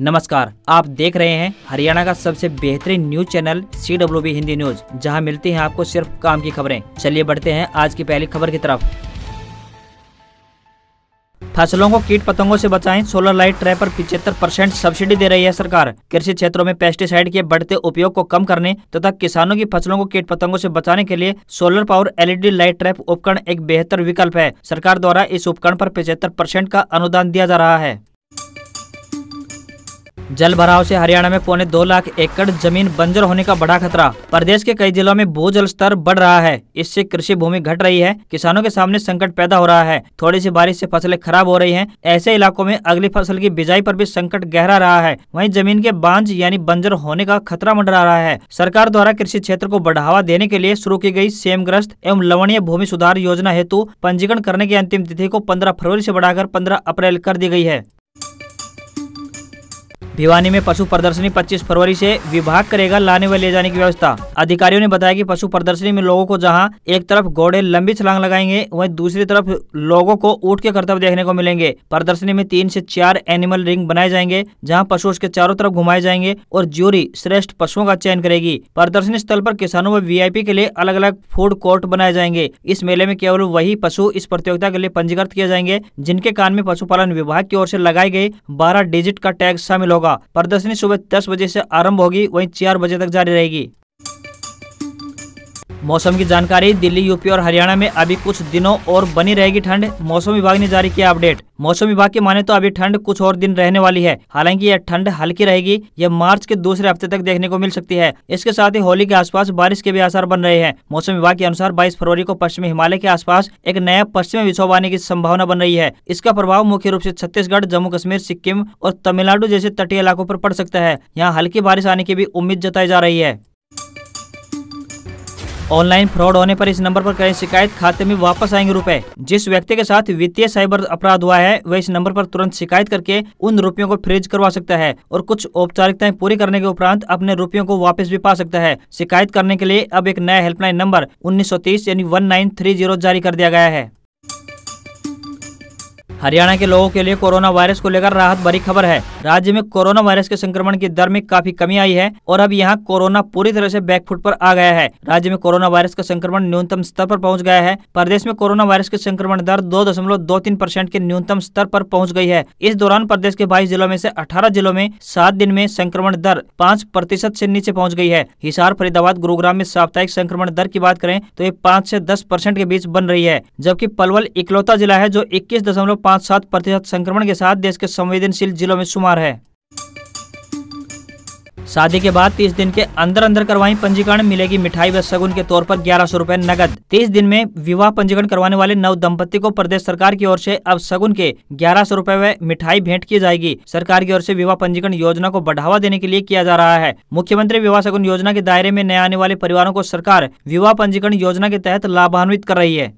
नमस्कार आप देख रहे हैं हरियाणा का सबसे बेहतरीन news channel C W B Hindi news जहां मिलती हैं आपको सिर्फ काम की खबरें चलिए बढ़ते हैं आज की पहली खबर की तरफ फसलों को कीट पतंगों से बचाएं सोलर लाइट ट्रैप पर पिछहत्तर परसेंट सब्सिडी दे रही है सरकार कृषि क्षेत्रों में पेस्टिसाइड के बढ़ते उपयोग को कम करने तथा तो किसानों की फसलों को कीट पतंगों से बचाने के लिए solar power LED light trap उपकरण एक बेहतर विकल्प है सरकार द्वारा इस उपकरण पर पिछहत्तर परसेंट का अनुदान दिया जा रहा है जल भराव से हरियाणा में पौने दो लाख एकड़ जमीन बंजर होने का बड़ा खतरा प्रदेश के कई जिलों में भूजल स्तर बढ़ रहा है इससे कृषि भूमि घट रही है किसानों के सामने संकट पैदा हो रहा है थोड़ी सी बारिश से फसलें खराब हो रही हैं ऐसे इलाकों में अगली फसल की बिजाई पर भी संकट गहरा रहा है वही जमीन के बांझ यानी बंजर होने का खतरा मंडरा रहा है सरकार द्वारा कृषि क्षेत्र को बढ़ावा देने के लिए शुरू की गयी सेमग्रस्त एवं लवणीय भूमि सुधार योजना हेतु पंजीकरण करने की अंतिम तिथि को पंद्रह फरवरी ऐसी बढ़ाकर पंद्रह अप्रैल कर दी गयी है भिवानी में पशु प्रदर्शनी 25 फरवरी से विभाग करेगा लाने व ले जाने की व्यवस्था अधिकारियों ने बताया कि पशु प्रदर्शनी में लोगों को जहां एक तरफ घोड़े लंबी छलांग लगाएंगे वहीं दूसरी तरफ लोगों को ऊट के कर्तव्य देखने को मिलेंगे प्रदर्शनी में तीन से चार एनिमल रिंग बनाए जाएंगे जहाँ पशु उसके चारों तरफ घुमाए जाएंगे और ज्यूरी श्रेष्ठ पशुओं का चयन करेगी प्रदर्शनी स्थल आरोप किसानों व वी के लिए अलग अलग फूड कोर्ट बनाए जाएंगे इस मेले में केवल वही पशु इस प्रतियोगिता के लिए पंजीकृत किए जाएंगे जिनके कान में पशुपालन विभाग की ओर ऐसी लगाई गयी बारह डिजिट का टैग शामिल होगा होगा प्रदर्शनी सुबह दस बजे से आरंभ होगी वहीं चार बजे तक जारी रहेगी मौसम की जानकारी दिल्ली यूपी और हरियाणा में अभी कुछ दिनों और बनी रहेगी ठंड मौसम विभाग ने जारी किया अपडेट मौसम विभाग के माने तो अभी ठंड कुछ और दिन रहने वाली है हालांकि यह ठंड हल्की रहेगी यह मार्च के दूसरे हफ्ते तक देखने को मिल सकती है इसके साथ ही होली के आसपास बारिश के भी आसार बन रहे हैं मौसम विभाग के अनुसार बाईस फरवरी को पश्चिमी हिमालय के आसपास एक नया पश्चिमी विक्षोभ आने की संभावना बन रही है इसका प्रभाव मुख्य रूप ऐसी छत्तीसगढ़ जम्मू कश्मीर सिक्किम और तमिलनाडु जैसे तटीय इलाकों आरोप पड़ सकता है यहाँ हल्की बारिश आने की भी उम्मीद जताई जा रही है ऑनलाइन फ्रॉड होने पर इस नंबर पर करें शिकायत खाते में वापस आएंगे रुपए जिस व्यक्ति के साथ वित्तीय साइबर अपराध हुआ है वह इस नंबर पर तुरंत शिकायत करके उन रुपयों को फ्रीज करवा सकता है और कुछ औपचारिकताएं पूरी करने के उपरांत अपने रुपयों को वापस भी पा सकता है शिकायत करने के लिए अब एक नया हेल्पलाइन नंबर उन्नीस यानी वन जारी कर दिया गया है हरियाणा के लोगों के लिए कोरोना वायरस को लेकर राहत भरी खबर है राज्य में कोरोना वायरस के संक्रमण की दर में काफी कमी आई है और अब यहाँ कोरोना पूरी तरह से बैकफुट पर आ गया है राज्य में कोरोना वायरस का संक्रमण न्यूनतम स्तर पर पहुंच गया है प्रदेश में कोरोना वायरस के संक्रमण दर दो दशमलव दो तीन परसेंट के न्यूनतम स्तर आरोप पहुँच गयी है इस दौरान प्रदेश के बाईस जिलों में ऐसी अठारह जिलों में सात दिन में संक्रमण दर पाँच प्रतिशत नीचे पहुँच गयी है हिसार फरीदाबाद गुरुग्राम में साप्ताहिक संक्रमण दर की बात करें तो ये पाँच ऐसी दस परसेंट के बीच बन रही है जबकि पलवल इकलौता जिला है जो इक्कीस दशमलव पाँच सात प्रतिशत संक्रमण के साथ देश के संवेदनशील जिलों में शुमार है शादी के बाद 30 दिन के अंदर अंदर करवाई पंजीकरण मिलेगी मिठाई व सगुन के तौर पर ग्यारह सौ रूपए नगद 30 दिन में विवाह पंजीकरण करवाने वाले नव दंपति को प्रदेश सरकार की ओर से अब सगुन के ग्यारह सौ रूपए व मिठाई भेंट की जाएगी सरकार की ओर से विवाह पंजीकरण योजना को बढ़ावा देने के लिए किया जा रहा है मुख्यमंत्री विवाह सगुन योजना के दायरे में नए आने वाले परिवारों को सरकार विवाह पंजीकरण योजना के तहत लाभान्वित कर रही है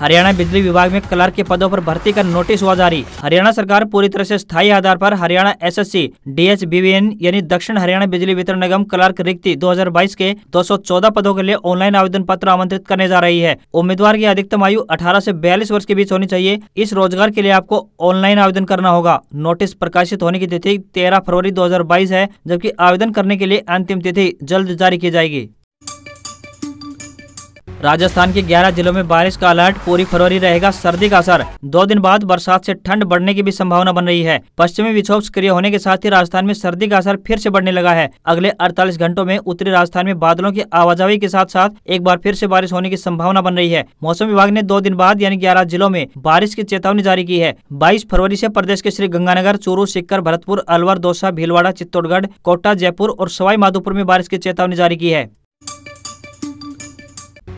हरियाणा बिजली विभाग में क्लर्क के पदों पर भर्ती का नोटिस हुआ जारी हरियाणा सरकार पूरी तरह से स्थायी आधार पर हरियाणा एसएससी डीएचबीवीएन यानी दक्षिण हरियाणा बिजली वितरण निगम क्लर्क रिक्ति 2022 के 214 पदों के लिए ऑनलाइन आवेदन पत्र आमंत्रित करने जा रही है उम्मीदवार की अधिकतम आयु 18 ऐसी बयालीस वर्ष के बीच होनी चाहिए इस रोजगार के लिए आपको ऑनलाइन आवेदन करना होगा नोटिस प्रकाशित होने की तिथि तेरह फरवरी दो है जबकि आवेदन करने के लिए अंतिम तिथि जल्द जारी की जाएगी राजस्थान के 11 जिलों में बारिश का अलर्ट पूरी फरवरी रहेगा सर्दी का असर दो दिन बाद बरसात से ठंड बढ़ने की भी संभावना बन रही है पश्चिमी विक्षोभ सक्रिय होने के साथ ही राजस्थान में सर्दी का असर फिर से बढ़ने लगा है अगले अड़तालीस घंटों में उत्तरी राजस्थान में बादलों की आवाजाही के साथ साथ एक बार फिर ऐसी बारिश होने की संभावना बन रही है मौसम विभाग ने दो दिन बाद यानी ग्यारह जिलों में बारिश की चेतावनी जारी की है बाईस फरवरी ऐसी प्रदेश के श्री गंगानगर चूरू सिक्कर भरतपुर अलवर दौसा भीलवाड़ा चित्तौड़गढ़ कोटा जयपुर और सवाई माधोपुर में बारिश की चेतावनी जारी की है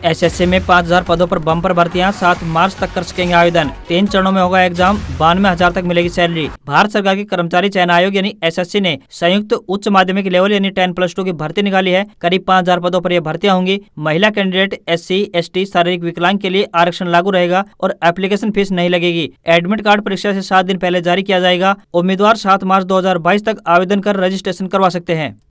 एसएससी में 5000 पदों पर बम्पर भर्तियां 7 मार्च तक कर सकेंगे आवेदन तीन चरणों में होगा एग्जाम बानवे हजार तक मिलेगी सैलरी भारत सरकार के कर्मचारी चयन आयोग यानी एसएससी ने संयुक्त उच्च माध्यमिक लेवल यानी टेन प्लस टू की भर्ती निकाली है करीब 5000 पदों पर यह भर्तियां होंगी महिला कैंडिडेट एस सी एस शारीरिक विकलांग के लिए आरक्षण लागू रहेगा और एप्लीकेशन फीस नहीं लगेगी एडमिट कार्ड परीक्षा ऐसी सात दिन पहले जारी किया जाएगा उम्मीदवार सात मार्च दो तक आवेदन कर रजिस्ट्रेशन करवा सकते हैं